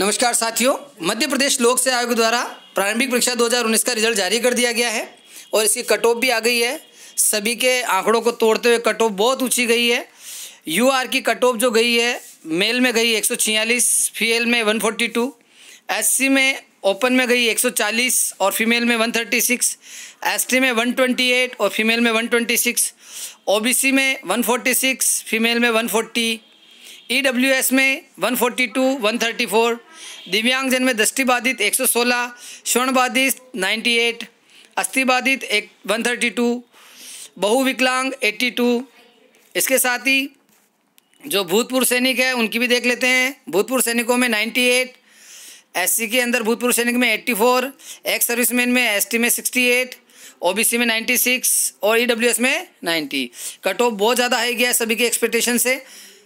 नमस्कार साथियों मध्य प्रदेश लोक सेवा आयोग द्वारा प्रारंभिक परीक्षा 2019 का रिजल्ट जारी कर दिया गया है और इसकी कट ऑफ भी आ गई है सभी के आंकड़ों को तोड़ते हुए कट ऑफ बहुत ऊंची गई है यू आर की कट ऑफ जो गई है मेल में गई 146 फीमेल में 142 एससी में ओपन में गई 140 और फीमेल में 136 थर्टी में 128 और फीमेल में 126 ओबीसी में 146 फीमेल में 140 एस e में 142, 134, दिव्यांगजन में दृष्टि बाधित सोलह स्वर्ण बाधित नाइन्टी अस्थि बाधित एक वन थर्टी टू बहुविकलांग एट्टी टू इसके साथ ही जो भूतपूर्व सैनिक है उनकी भी देख लेते हैं भूतपूर्व सैनिकों में नाइन्टी एट एससी के अंदर भूतपूर्व सैनिक में एट्टी फोर एक्स सर्विसमैन में एसटी में सिक्सटी एट ओबीसी में नाइन्टी सिक्स और ईडब्ल्यूएस e में नाइन्टी कट ऑफ बहुत ज़्यादा हाई गया है सभी के एक्सपेक्टेशन से